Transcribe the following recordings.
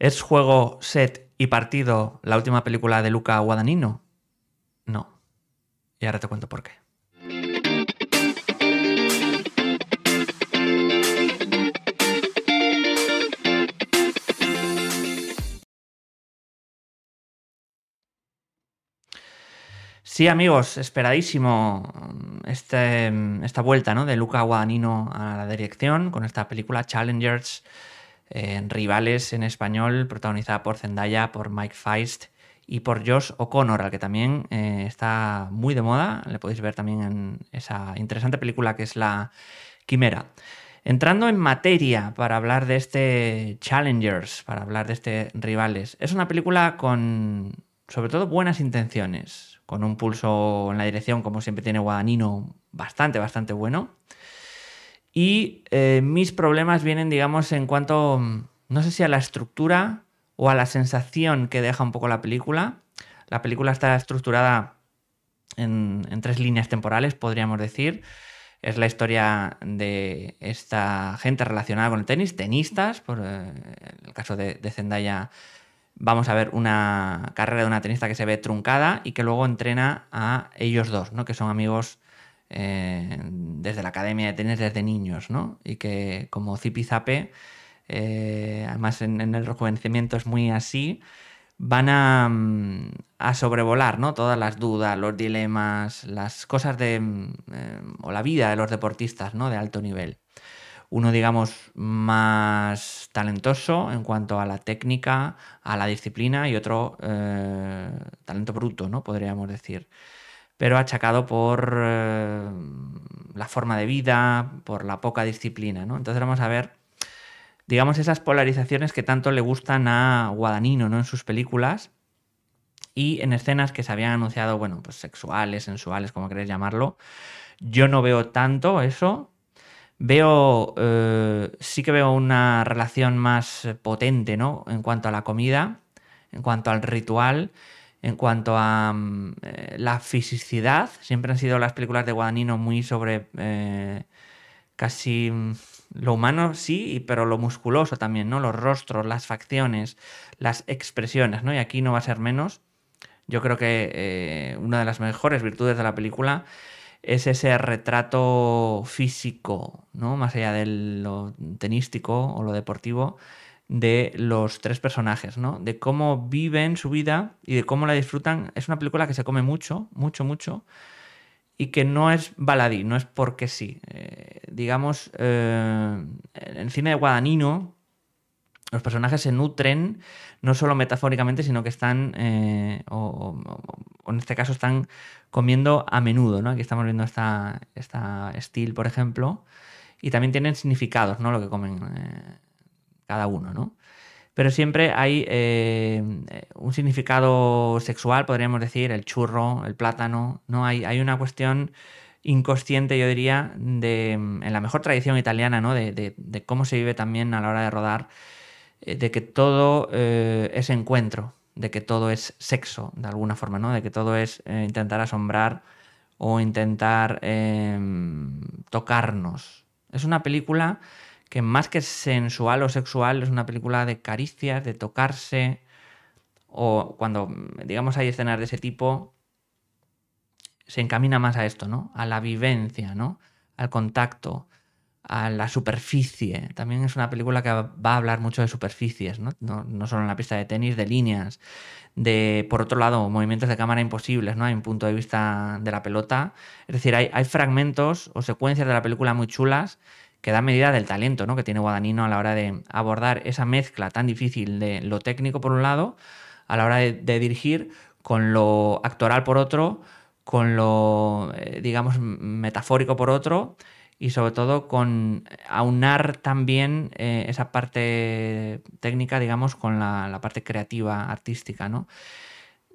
¿Es juego, set y partido la última película de Luca Guadagnino? No. Y ahora te cuento por qué. Sí, amigos, esperadísimo este, esta vuelta ¿no? de Luca Guadagnino a la dirección con esta película Challengers en Rivales en español, protagonizada por Zendaya, por Mike Feist y por Josh O'Connor, al que también eh, está muy de moda. Le podéis ver también en esa interesante película que es La Quimera. Entrando en materia para hablar de este Challengers, para hablar de este Rivales, es una película con sobre todo buenas intenciones, con un pulso en la dirección, como siempre tiene Guadagnino, bastante, bastante bueno. Y eh, mis problemas vienen, digamos, en cuanto, mm, no sé si a la estructura o a la sensación que deja un poco la película. La película está estructurada en, tres líneas temporales, podríamos decir. Es la historia de esta gente relacionada con el tenis, tenistas, por eh, el caso de, de Zendaya vamos a ver una carrera de una tenista que se ve truncada y que luego entrena a ellos dos, ¿no? que son amigos desde la academia de tenis desde niños, ¿no? Y que como zipizape, eh, además en, el rejuvenecimiento es muy así, van a, mm, sobrevolar, Todas las dudas, los dilemas, las cosas de. Mm, eh, o la vida de los deportistas, De alto nivel. Uno, digamos, más talentoso en cuanto a la técnica, a la disciplina y otro eh, talento bruto, ¿no? Podríamos decir pero achacado por eh, la forma de vida, por la poca disciplina. ¿no? Entonces vamos a ver, digamos, esas polarizaciones que tanto le gustan a Guadanino ¿no? en sus películas y en escenas que se habían anunciado, bueno, pues sexuales, sensuales, como queréis llamarlo. Yo no veo tanto eso. Veo, eh, sí que veo una relación más potente, ¿no? En cuanto a la comida, en cuanto al ritual en cuanto a mm, eh, la fisicidad, siempre han sido las películas de Guadagnino muy sobre eh, casi mm, lo humano, sí, pero lo musculoso también, ¿no? Los rostros, las facciones, las expresiones, ¿no? Y aquí no va a ser menos. Yo creo que eh, una de las mejores virtudes de la película es ese retrato físico, ¿no? Más allá de lo tenístico o lo deportivo, de los tres personajes, ¿no? De cómo viven su vida y de cómo la disfrutan. Es una película que se come mucho, mucho, mucho, y que no es baladí, no es porque sí. Eh, digamos, eh, en cine de Guadagnino, los personajes se nutren no solo metafóricamente, sino que están, eh, o, en este caso están comiendo a menudo, ¿no? Aquí estamos viendo esta, esta Steel, por ejemplo, y también tienen significados, ¿no? Lo que comen cada uno, ¿no? Pero siempre hay eh, un significado sexual, podríamos decir, el churro, el plátano, ¿no? Hay, hay una cuestión inconsciente, yo diría, de, en la mejor tradición italiana, ¿no? De, cómo se vive también a la hora de rodar, eh, de que todo eh, es encuentro, de que todo es sexo, de alguna forma, ¿no? De que todo es intentar asombrar o intentar em, tocarnos. Es una película que más que sensual o sexual es una película de caricias, de tocarse, o cuando, digamos, hay escenas de ese tipo, se encamina más a esto, ¿no? A la vivencia, ¿no? Al contacto, a la superficie. También es una película que va a hablar mucho de superficies, ¿no? No, solo en la pista de tenis, de líneas, de, por otro lado, movimientos de cámara imposibles, ¿no? Hay un punto de vista de la pelota. Es decir, hay fragmentos o secuencias de la película muy chulas que da medida del talento ¿no? que tiene Guadagnino a la hora de abordar esa mezcla tan difícil de lo técnico por un lado, a la hora de, dirigir, con lo actoral por otro, con lo, eh, digamos, metafórico por otro, y sobre todo con eh, aunar también eh, esa parte técnica, digamos, con la, la parte creativa, artística, ¿no?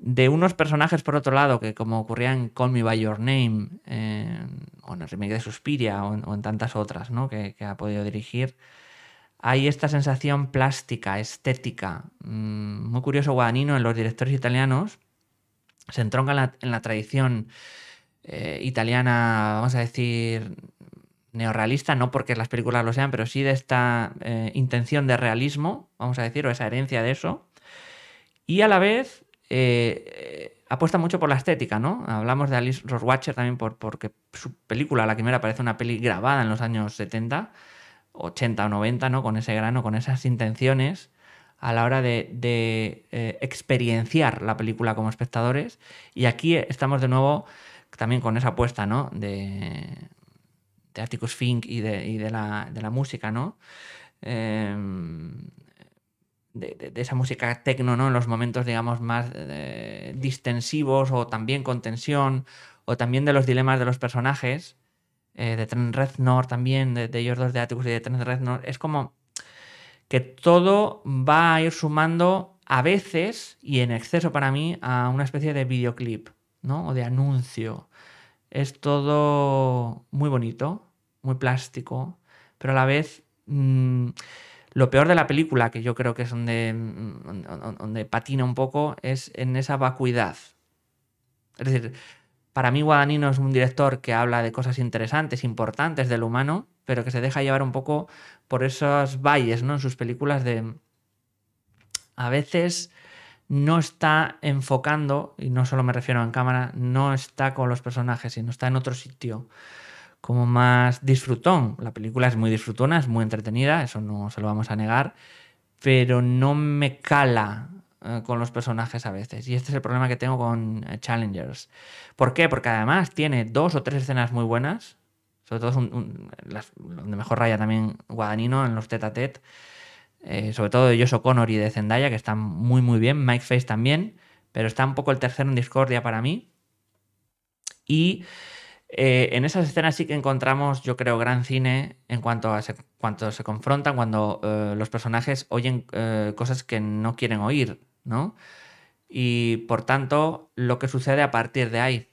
de unos personajes, por otro lado, que como ocurría en Call Me By Your Name, eh, o en el remake de Suspiria, o en, tantas otras ¿no? que, ha podido dirigir, hay esta sensación plástica, estética. Mm, muy curioso, Guadagnino, en los directores italianos, se entronca en la, tradición eh, italiana, vamos a decir, neorrealista, no porque las películas lo sean, pero sí de esta eh, intención de realismo, vamos a decir, o esa herencia de eso. Y a la vez eh, eh, apuesta mucho por la estética, ¿no? Hablamos de Alice Watcher también porque su película, la primera, parece una peli grabada en los años 70, 80 o 90, ¿no? Con ese grano, con esas intenciones a la hora de, eh, experienciar la película como espectadores. Y aquí estamos de nuevo también con esa apuesta, ¿no? De, de Fink y de, la, música, ¿no? Em, de, esa música tecno, ¿no? En los momentos, digamos, más eh, distensivos o también con tensión, o también de los dilemas de los personajes, eh, de Red Reznor también, de, ellos dos de Atticus y de Red Reznor. Es como que todo va a ir sumando a veces, y en exceso para mí, a una especie de videoclip, ¿no? O de anuncio. Es todo muy bonito, muy plástico, pero a la vez... Mm, lo peor de la película, que yo creo que es mm, donde, patina un poco, es en esa vacuidad. Es decir, para mí Guadagnino es un director que habla de cosas interesantes, importantes del humano, pero que se deja llevar un poco por esos valles, ¿no? En sus películas de... A veces no está enfocando, y no solo me refiero a en cámara, no está con los personajes, sino está en otro sitio como más disfrutón. La película es muy disfrutona, es muy entretenida, eso no se lo vamos a negar, pero no me cala eh, con los personajes a veces. Y este es el problema que tengo con eh, Challengers. ¿Por qué? Porque además tiene dos o tres escenas muy buenas, sobre todo donde mejor raya también Guadagnino en los tete a eh, sobre todo de Josh O'Connor y de Zendaya, que están muy muy bien, Mike Face también, pero está un poco el tercero en discordia para mí. Y eh, en esas escenas sí que encontramos, yo creo, gran cine en cuanto a se, cuanto se confrontan, cuando eh, los personajes oyen eh, cosas que no quieren oír, ¿no? Y por tanto, lo que sucede a partir de ahí.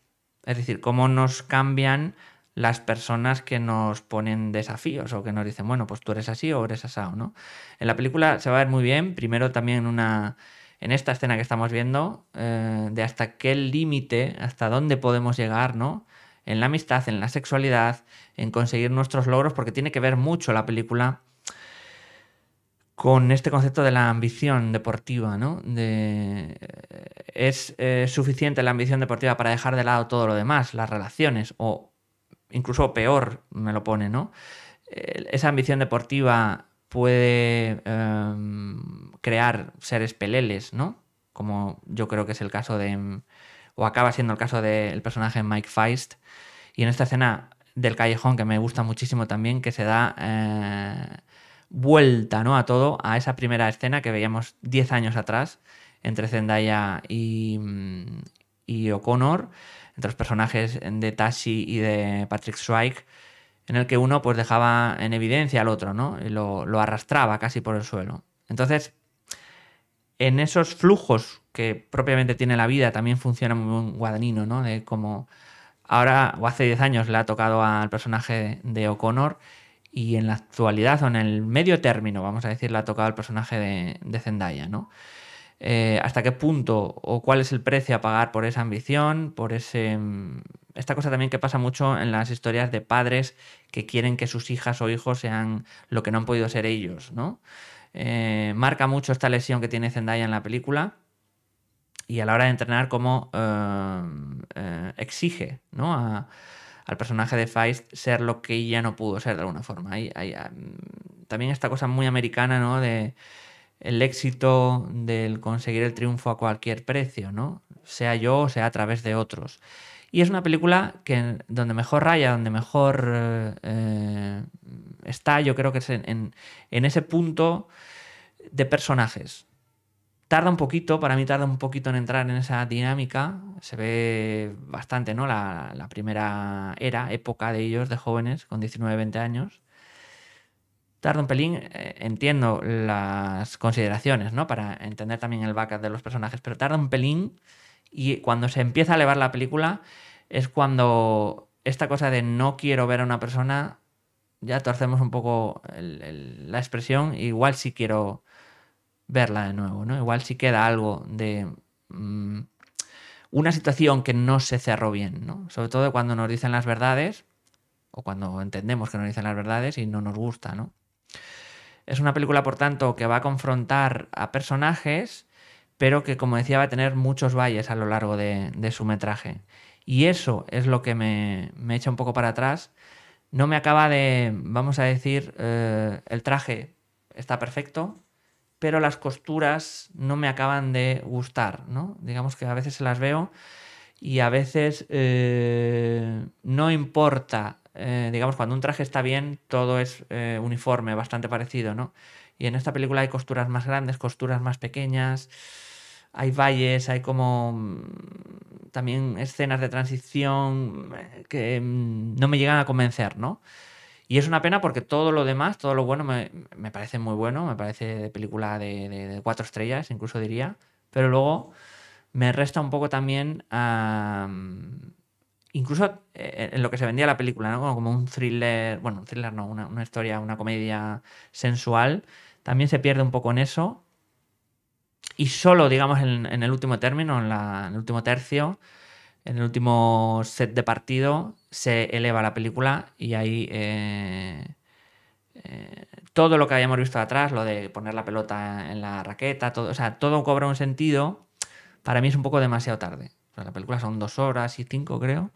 Es decir, cómo nos cambian las personas que nos ponen desafíos o que nos dicen, bueno, pues tú eres así o eres asado, ¿no? En la película se va a ver muy bien, primero también una, en esta escena que estamos viendo, de hasta qué límite, hasta dónde podemos llegar, ¿no? en la amistad, en la sexualidad, en conseguir nuestros logros, porque tiene que ver mucho la película con este concepto de la ambición deportiva, ¿no? Eh, es eh, suficiente la ambición deportiva para dejar de lado todo lo demás, las relaciones, o incluso peor me lo pone, ¿no? Eh, esa ambición deportiva puede em, crear seres peleles, ¿no? Como yo creo que es el caso de, o acaba siendo el caso del personaje Mike Feist, y en esta escena del callejón que me gusta muchísimo también, que se da eh, vuelta ¿no? a todo, a esa primera escena que veíamos 10 años atrás entre Zendaya mm, y, O'Connor, entre los personajes de Tashi y de Patrick Schweik en el que uno pues dejaba en evidencia al otro, ¿no? Y lo, arrastraba casi por el suelo. Entonces, en esos flujos que propiamente tiene la vida también funciona muy bien Guadanino, ¿no? De cómo Ahora, o hace 10 años, le ha tocado al personaje de O'Connor y en la actualidad o en el medio término, vamos a decir, le ha tocado al personaje de, Zendaya, ¿no? Eh, ¿Hasta qué punto o cuál es el precio a pagar por esa ambición, por ese... Mm, esta cosa también que pasa mucho en las historias de padres que quieren que sus hijas o hijos sean lo que no han podido ser ellos, ¿no? Eh, marca mucho esta lesión que tiene Zendaya en la película y a la hora de entrenar cómo eh, eh, exige ¿no? al personaje de Feist ser lo que ya no pudo ser de alguna forma. Ah, también esta cosa muy americana ¿no? de el éxito del conseguir el triunfo a cualquier precio, ¿no? sea yo o sea a través de otros. Y es una película que donde mejor raya, donde mejor eh, está, yo creo que es en, ese punto de personajes. Tarda un poquito, para mí tarda un poquito en entrar en esa dinámica. Se ve bastante, ¿no? La, primera era, época de ellos, de jóvenes, con 19, 20 años. Tarda un pelín, eh, entiendo las consideraciones, ¿no? Para entender también el backup de los personajes, pero tarda un pelín y cuando se empieza a elevar la película es cuando esta cosa de no quiero ver a una persona, ya torcemos un poco la expresión, igual sí quiero verla de nuevo, ¿no? Igual si queda algo de mm, una situación que no se cerró bien, ¿no? Sobre todo cuando nos dicen las verdades o cuando entendemos que nos dicen las verdades y no nos gusta, ¿no? Es una película, por tanto, que va a confrontar a personajes, pero que, como decía, va a tener muchos valles a lo largo de, su metraje. Y eso es lo que me, echa un poco para atrás. No me acaba de, vamos a decir, eh, el traje está perfecto, pero las costuras no me acaban de gustar, ¿no? Digamos que a veces se las veo y a veces eh, no importa, eh, digamos, cuando un traje está bien, todo es eh, uniforme, bastante parecido, ¿no? Y en esta película hay costuras más grandes, costuras más pequeñas, hay valles, hay como mm, también escenas de transición que mm, no me llegan a convencer, ¿no? Y es una pena porque todo lo demás, todo lo bueno me, parece muy bueno, me parece de película de, cuatro estrellas, incluso diría, pero luego me resta un poco también incluso eh, en lo que se vendía la película, ¿no? Como un thriller, bueno, un thriller no, una, historia, una comedia sensual, también se pierde un poco en eso. Y solo, digamos, en, el último término, en, en el último tercio, en el último set de partido se eleva la película y ahí eh, eh, todo lo que habíamos visto atrás, lo de poner la pelota en la raqueta, todo, o sea, todo cobra un sentido. Para mí es un poco demasiado tarde. la película son dos horas y cinco, creo.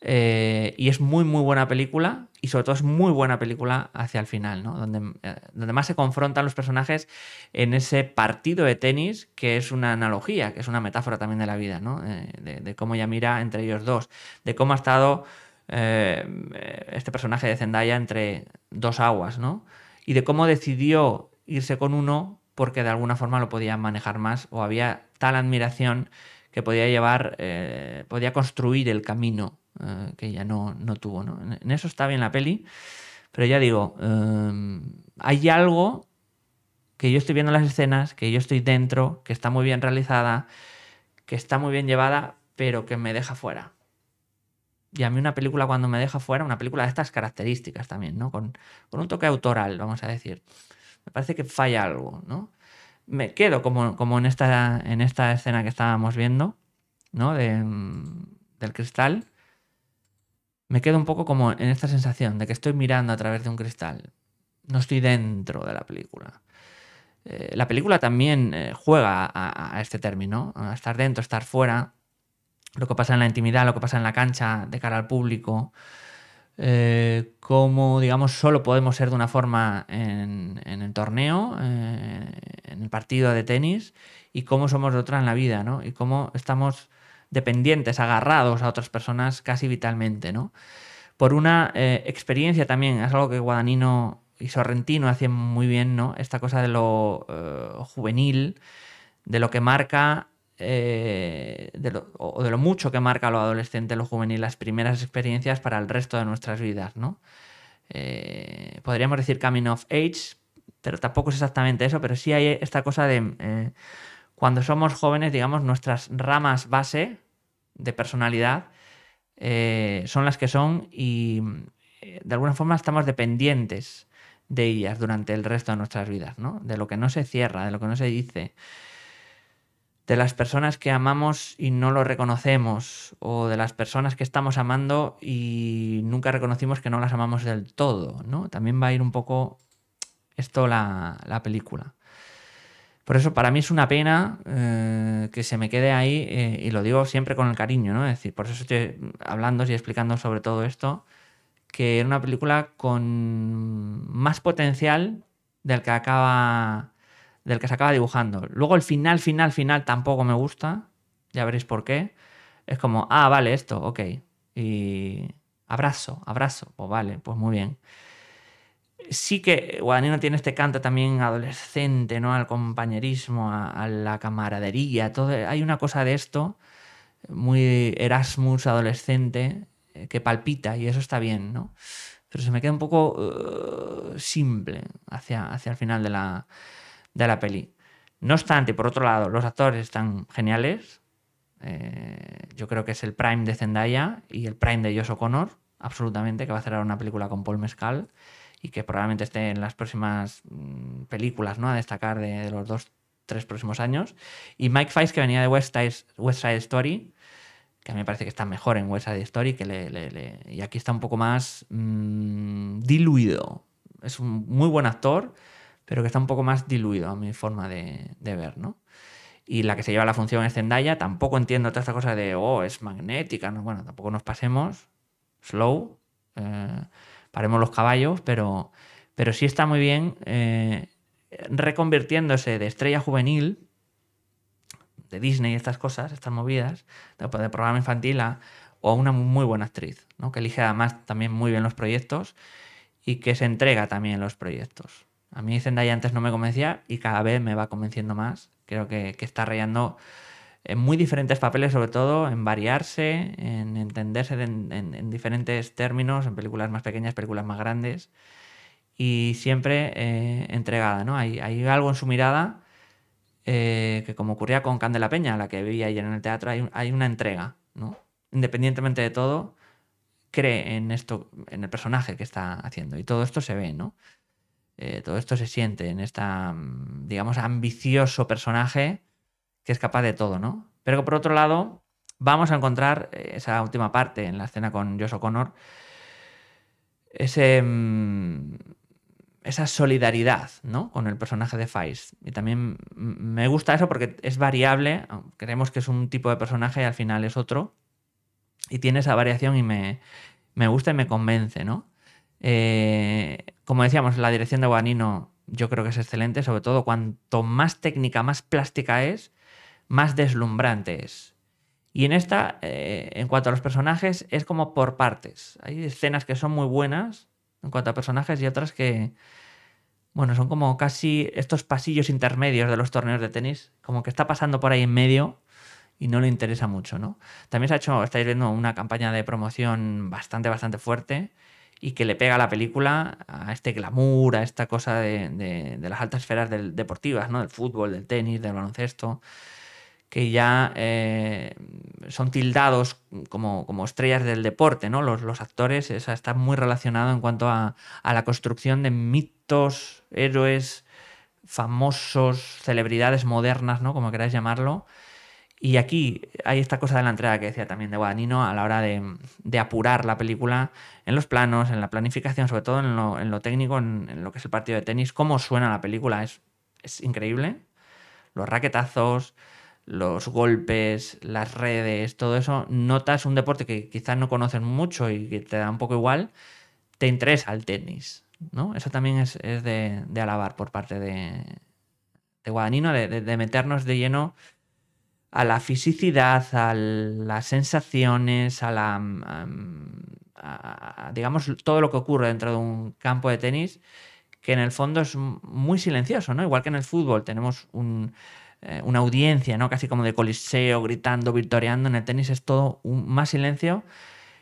Eh, y es muy, muy buena película. Y sobre todo es muy buena película hacia el final, ¿no? Donde, eh, donde más se confrontan los personajes en ese partido de tenis, que es una analogía, que es una metáfora también de la vida, ¿no? Eh, de, cómo cómo mira entre ellos dos, de cómo ha estado este personaje de Zendaya entre dos aguas, ¿no? Y de cómo decidió irse con uno porque de alguna forma lo podía manejar más o había tal admiración que podía llevar, eh, podía construir el camino eh, que ella no, no tuvo. ¿no? En eso está bien la peli, pero ya digo, em, hay algo que yo estoy viendo las escenas, que yo estoy dentro, que está muy bien realizada, que está muy bien llevada, pero que me deja fuera. Y a mí una película cuando me deja fuera, una película de estas características también, ¿no? Con, con un toque autoral, vamos a decir. Me parece que falla algo, ¿no? me quedo como, en, esta, en esta escena que estábamos viendo, ¿no? De, del cristal. Me quedo un poco como en esta sensación de que estoy mirando a través de un cristal. No estoy dentro de la película. Eh, la película también eh, juega a, este término, a estar dentro, estar fuera, lo que pasa en la intimidad, lo que pasa en la cancha, de cara al público. Eh, cómo, digamos, solo podemos ser de una forma en, el torneo, eh, en el partido de tenis, y cómo somos de otra en la vida, ¿no? Y cómo estamos dependientes, agarrados a otras personas casi vitalmente, ¿no? Por una eh, experiencia también, es algo que Guadanino y Sorrentino hacen muy bien, ¿no? Esta cosa de lo juvenil, de lo que marca eh, de lo, o de lo mucho que marca lo adolescente, lo juvenil, las primeras experiencias para el resto de nuestras vidas, ¿no? Eh, podríamos decir coming of age, pero tampoco es exactamente eso, pero sí hay esta cosa de eh, cuando somos jóvenes, digamos, nuestras ramas base de personalidad son las que son y de alguna forma estamos dependientes de ellas durante el resto de nuestras vidas, ¿no? De lo que no se cierra, de lo que no se dice de las personas que amamos y no lo reconocemos, o de las personas que estamos amando y nunca reconocimos que no las amamos del todo, ¿no? También va a ir un poco esto la, película. Por eso para mí es una pena eh, que se me quede ahí, eh, y lo digo siempre con el cariño, ¿no? Es decir, por eso estoy hablando y explicando sobre todo esto, que era una película con más potencial del que acaba del que se acaba dibujando. Luego el final, final, final tampoco me gusta. Ya veréis por qué. Es como, ah, vale, esto, ok. Y abrazo, abrazo. Pues vale, pues muy bien. Sí que Guadagnino tiene este canto también adolescente, ¿no? Al compañerismo, a, la camaradería, todo. Hay una cosa de esto muy Erasmus adolescente eh, que palpita y eso está bien, ¿no? Pero se me queda un poco eh, simple hacia, hacia el final de la, de la peli. No obstante, por otro lado, los actores están geniales. Eh, yo creo que es el prime de Zendaya y el prime de Josh O'Connor, absolutamente, que va a hacer una película con Paul Mescal y que probablemente esté en las próximas mm, películas ¿no? a destacar de, los dos, tres próximos años. Y Mike Feist, que venía de West Side, Story, que a mí me parece que está mejor en West Side Story, que y aquí está un poco más mm, diluido. Es un muy buen actor pero que está un poco más diluido a mi forma de, ver, ¿no? Y la que se lleva la función es Zendaya, tampoco entiendo toda esta cosa de, oh, es magnética, no, bueno, tampoco nos pasemos, slow, eh, paremos los caballos, pero, pero sí está muy bien eh, reconvirtiéndose de estrella juvenil, de Disney, estas cosas, estas movidas, de, pues, programa infantil o a una muy buena actriz, ¿no? que elige además también muy bien los proyectos y que se entrega también los proyectos. A mí Zendaya antes no me convencía y cada vez me va convenciendo más. Creo que, está rayando en muy diferentes papeles, sobre todo en variarse, en entenderse en, diferentes términos, en películas más pequeñas, películas más grandes, y siempre eh, entregada, ¿no? Hay, algo en su mirada eh, que, como ocurría con Candela Peña, la que vivía ayer en el teatro, hay, hay, una entrega, ¿no? Independientemente de todo, cree en esto, en el personaje que está haciendo, y todo esto se ve, ¿no? Eh, todo esto se siente en este digamos, ambicioso personaje que es capaz de todo, ¿no? Pero por otro lado, vamos a encontrar eh, esa última parte en la escena con Josh connor ese, mm, esa solidaridad ¿no? con el personaje de Faiz. Y también me gusta eso porque es variable, creemos que es un tipo de personaje y al final es otro. Y tiene esa variación y me, me gusta y me convence, ¿no? Eh, como decíamos, la dirección de Guanino yo creo que es excelente, sobre todo cuanto más técnica, más plástica es, más deslumbrante es. Y en esta, eh, en cuanto a los personajes, es como por partes. Hay escenas que son muy buenas en cuanto a personajes y otras que, bueno, son como casi estos pasillos intermedios de los torneos de tenis, como que está pasando por ahí en medio y no le interesa mucho, ¿no? También se ha hecho, estáis viendo una campaña de promoción bastante, bastante fuerte y que le pega la película a este glamour, a esta cosa de, las altas esferas deportivas, ¿no? Del fútbol, del tenis, del baloncesto, que ya eh, son tildados como, estrellas del deporte, ¿no? Los, actores, está muy relacionado en cuanto a, a la construcción de mitos, héroes, famosos, celebridades modernas, ¿no? Como queráis llamarlo, y aquí hay esta cosa de la entrada que decía también de Guadagnino a la hora de, apurar la película en los planos, en la planificación, sobre todo en lo, técnico, en, lo que es el partido de tenis, cómo suena la película, es, es increíble. Los raquetazos, los golpes, las redes, todo eso, notas un deporte que quizás no conoces mucho y que te da un poco igual, te interesa el tenis. ¿no? Eso también es, de, alabar por parte de, de de meternos de lleno a la fisicidad, a las sensaciones, a la... Mm, digamos, todo lo que ocurre dentro de un campo de tenis, que en el fondo es muy silencioso, ¿no? Igual que en el fútbol tenemos eh, una audiencia, ¿no? Casi como de coliseo, gritando, victoriando, en el tenis es todo un, más silencio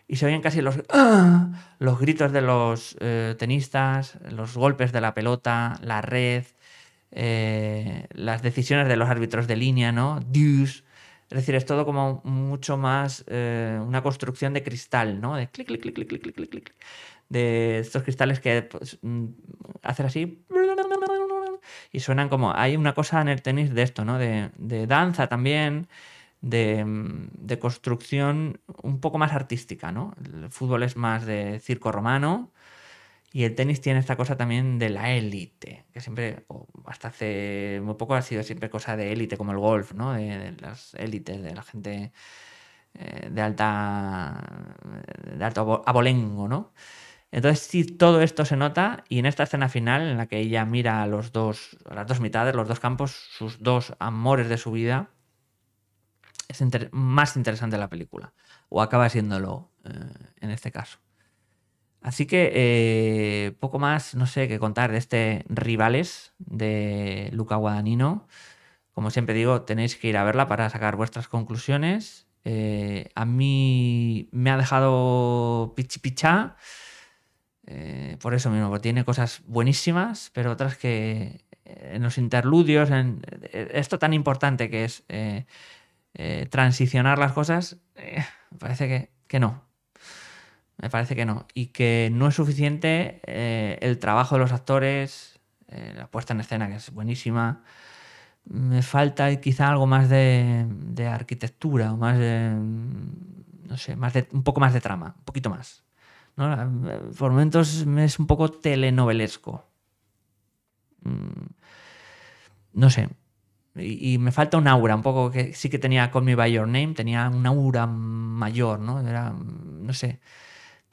y se oyen casi los, ¡ah! los gritos de los eh, tenistas, los golpes de la pelota, la red, eh, las decisiones de los árbitros de línea, ¿no? dios Es decir, es todo como mucho más eh, una construcción de cristal, ¿no? De clic, clic, clic, clic, clic, clic, clic, De estos cristales que pues, mm, hacen así y suenan como... Hay una cosa en el tenis de esto, ¿no? De, danza también, de, mm, de, construcción un poco más artística, ¿no? El fútbol es más de circo romano, y el tenis tiene esta cosa también de la élite, que siempre, o hasta hace muy poco ha sido siempre cosa de élite, como el golf, ¿no? De, las élites, de la gente eh, de alta. alto abolengo, ¿no? Entonces sí, todo esto se nota y en esta escena final en la que ella mira a, los dos, las dos mitades, los dos campos, sus dos amores de su vida, es más interesante la película, o acaba siéndolo eh, en este caso. Así que eh, poco más, no sé qué contar de este Rivales de Luca Guadagnino. Como siempre digo, tenéis que ir a verla para sacar vuestras conclusiones. Eh, a mí me ha dejado pichipichá. Eh, por eso mismo, porque tiene cosas buenísimas, pero otras que eh, en los interludios, en esto tan importante que es transicionar las cosas, parece que, que no, me parece que no. Y que no es suficiente eh, el trabajo de los actores, eh, la puesta en escena, que es buenísima. Me falta quizá algo más de, arquitectura o más No sé, más un poco más de trama, un poquito más. ¿no? Por momentos es un poco telenovelesco. Mm, no sé. Y, me falta un aura, un poco que sí que tenía Call Me By Your Name, tenía un aura mayor, ¿no? Era, no sé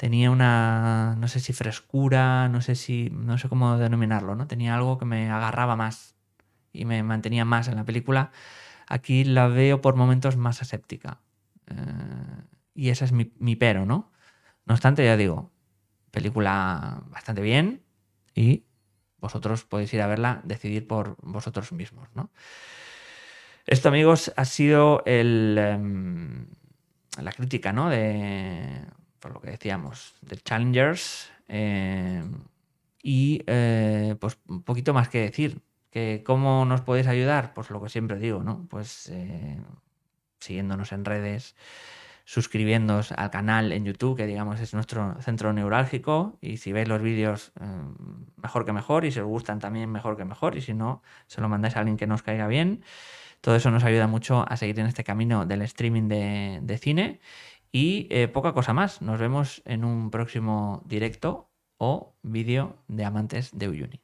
tenía una, no sé si frescura, no sé si, no sé cómo denominarlo, ¿no? Tenía algo que me agarraba más y me mantenía más en la película. Aquí la veo por momentos más aséptica. Eh, y ese es mi, pero, ¿no? No obstante, ya digo, película bastante bien y vosotros podéis ir a verla, decidir por vosotros mismos, ¿no? Esto, amigos, ha sido el, em, la crítica, ¿no? De, por lo que decíamos, de Challengers. Eh, y eh, pues un poquito más que decir. Que ¿Cómo nos podéis ayudar? Pues lo que siempre digo, ¿no? Pues eh, siguiéndonos en redes, suscribiéndonos al canal en YouTube, que digamos es nuestro centro neurálgico. Y si veis los vídeos, mejor que mejor. Y si os gustan también, mejor que mejor. Y si no, se lo mandáis a alguien que nos caiga bien. Todo eso nos ayuda mucho a seguir en este camino del streaming de cine y eh, poca cosa más. Nos vemos en un próximo directo o vídeo de amantes de Uyuni.